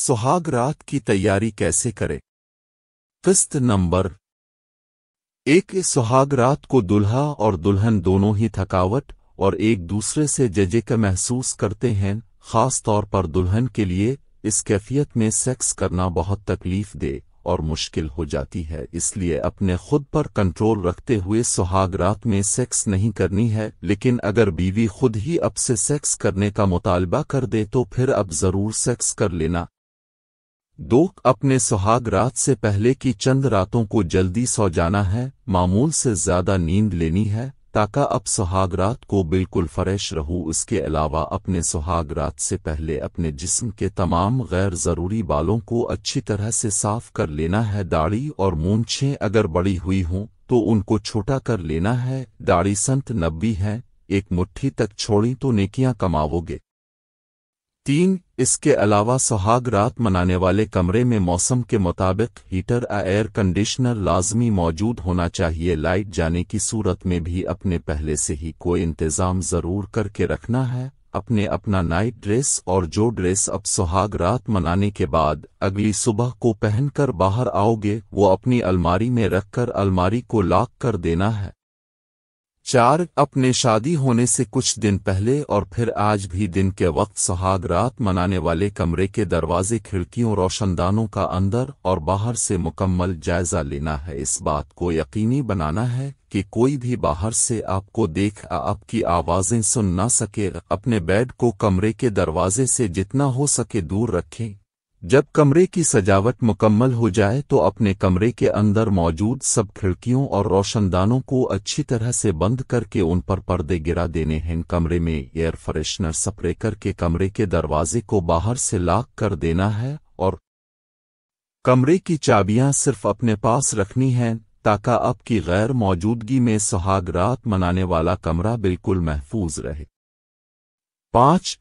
सुहाग रात की तैयारी कैसे करें किस्त नंबर एक सुहाग रात को दुल्हा और दुल्हन दोनों ही थकावट और एक दूसरे से जजे का महसूस करते हैं खास तौर पर दुल्हन के लिए इस कैफियत में सेक्स करना बहुत तकलीफ दे और मुश्किल हो जाती है इसलिए अपने खुद पर कंट्रोल रखते हुए सुहाग रात में सेक्स नहीं करनी है लेकिन अगर बीवी खुद ही अब से सेक्स करने का मुतालबा कर दे तो फिर अब जरूर सेक्स कर लेना दोक अपने सुहाग रात से पहले की चंद रातों को जल्दी सो जाना है मामूल से ज्यादा नींद लेनी है ताका अब सुहाग रात को बिल्कुल फ्रेश रहूँ उसके अलावा अपने सुहाग रात से पहले अपने जिस्म के तमाम गैर ज़रूरी बालों को अच्छी तरह से साफ कर लेना है दाढ़ी और मूंछें अगर बड़ी हुई हों तो उनको छोटा कर लेना है दाढ़ी संत नब्बी है एक मुट्ठी तक छोड़ी तो नेकियां कमाओगे तीन इसके अलावा सुहाग रात मनाने वाले कमरे में मौसम के मुताबिक हीटर या एयर कंडीशनर लाजमी मौजूद होना चाहिए लाइट जाने की सूरत में भी अपने पहले से ही कोई इंतज़ाम ज़रूर करके रखना है अपने अपना नाइट ड्रेस और जो ड्रेस अब सुहाग रात मनाने के बाद अगली सुबह को पहनकर बाहर आओगे वो अपनी अलमारी में रखकर अलमारी को लॉक कर देना है चार अपने शादी होने से कुछ दिन पहले और फिर आज भी दिन के वक्त सुहाग रात मनाने वाले कमरे के दरवाजे खिड़कियों रोशनदानों का अंदर और बाहर से मुकम्मल जायजा लेना है इस बात को यकीनी बनाना है कि कोई भी बाहर से आपको देख आपकी आवाज़ें सुन ना सके अपने बेड को कमरे के दरवाजे से जितना हो सके दूर रखें जब कमरे की सजावट मुकम्मल हो जाए तो अपने कमरे के अंदर मौजूद सब खिड़कियों और रोशनदानों को अच्छी तरह से बंद करके उन पर पर्दे गिरा देने हैं कमरे में एयर फ्रेशनर स्प्रे करके कमरे के दरवाजे को बाहर से लाक कर देना है और कमरे की चाबियां सिर्फ अपने पास रखनी हैं ताकि आपकी गैर मौजूदगी में सुहाग रात मनाने वाला कमरा बिल्कुल महफूज रहे पांच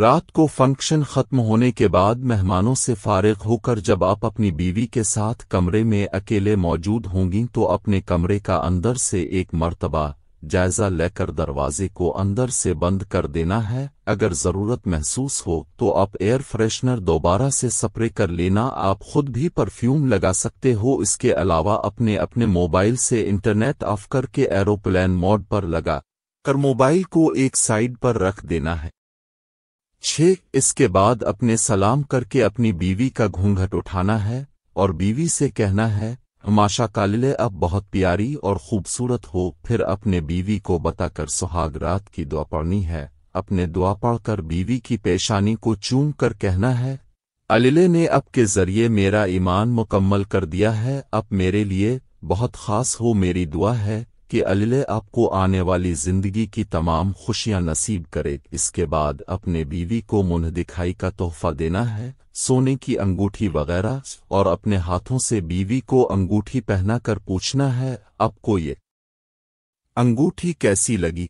रात को फंक्शन खत्म होने के बाद मेहमानों से फारिग होकर जब आप अपनी बीवी के साथ कमरे में अकेले मौजूद होंगी तो अपने कमरे का अंदर से एक मर्तबा जायजा लेकर दरवाजे को अंदर से बंद कर देना है अगर ज़रूरत महसूस हो तो आप एयर फ्रेशनर दोबारा से स्प्रे कर लेना आप खुद भी परफ्यूम लगा सकते हो इसके अलावा अपने अपने मोबाइल से इंटरनेट ऑफ करके एरोप्लान मोड पर लगा कर मोबाइल को एक साइड पर रख देना है छः इसके बाद अपने सलाम करके अपनी बीवी का घूंघट उठाना है और बीवी से कहना है माशा कालिले अब बहुत प्यारी और खूबसूरत हो फिर अपने बीवी को बताकर सुहाग रात की दुआ पढ़नी है अपने दुआ पढ़कर बीवी की पेशानी को चूम कर कहना है अलिले ने अब के जरिए मेरा ईमान मुकम्मल कर दिया है अब मेरे लिए बहुत खास हो मेरी दुआ है कि अलिले आपको आने वाली जिंदगी की तमाम खुशियां नसीब करे इसके बाद अपने बीवी को मुंह दिखाई का तोहफा देना है सोने की अंगूठी वगैरह और अपने हाथों से बीवी को अंगूठी पहना कर पूछना है आपको ये अंगूठी कैसी लगी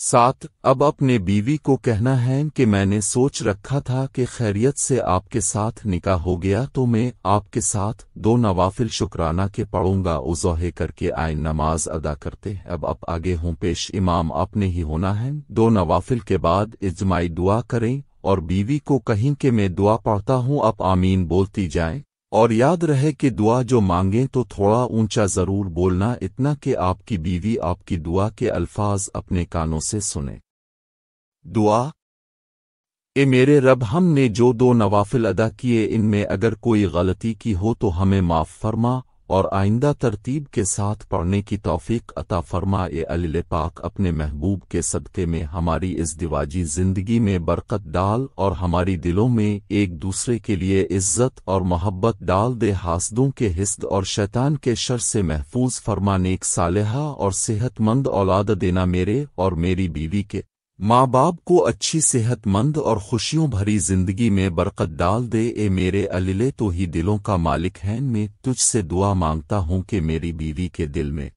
साथ अब अपने बीवी को कहना है कि मैंने सोच रखा था कि खैरियत से आपके साथ निकाह हो गया तो मैं आपके साथ दो नवाफिल शुक्राना के पढ़ूंगा उजोहे करके आए नमाज अदा करते अब आप आगे हों पेश इमाम आपने ही होना है दो नवाफिल के बाद इजमाई दुआ करें और बीवी को कहें कि मैं दुआ पढ़ता हूँ आप आमीन बोलती जाएं और याद रहे कि दुआ जो मांगे तो थोड़ा ऊंचा ज़रूर बोलना इतना कि आपकी बीवी आपकी दुआ के अल्फाज अपने कानों से सुने दुआ ए मेरे रब हमने जो दो नवाफिल अदा किए इनमें अगर कोई गलती की हो तो हमें माफ़ फरमा और आइंदा तरतीब के साथ पढ़ने की तौफीक अता फरमा ए पाक अपने महबूब के सदक़े में हमारी इस दिवाजी ज़िंदगी में बरकत डाल और हमारी दिलों में एक दूसरे के लिए इज्जत और मोहब्बत डाल दे हासदों के हिस्द और शैतान के शर से महफूज फरमा नेक सालहा और सेहतमंद औलाद देना मेरे और मेरी बीवी के माँ बाप को अच्छी सेहतमंद और खुशियों भरी जिंदगी में बरकत डाल दे ए मेरे अलिले तो ही दिलों का मालिक हैं मैं तुझसे दुआ मांगता हूँ कि मेरी बीवी के दिल में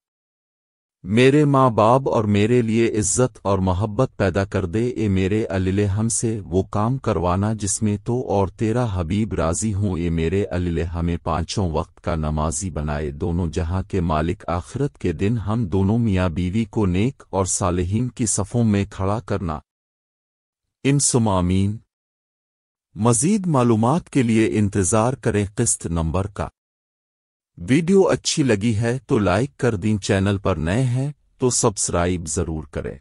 मेरे माँ बाप और मेरे लिए इज्जत और मोहब्बत पैदा कर दे ए मेरे अलिले हमसे वो काम करवाना जिसमें तो और तेरा हबीब राजी हूँ ए मेरे अलिले हमें पांचों वक्त का नमाजी बनाए दोनों जहाँ के मालिक आखिरत के दिन हम दोनों मियाँ बीवी को नेक और सालहीन की सफ़ों में खड़ा करना इन सुमामीन मजीद मालूम के लिए इंतज़ार करें किस्त नंबर का वीडियो अच्छी लगी है तो लाइक कर दें चैनल पर नए हैं तो सब्सक्राइब जरूर करें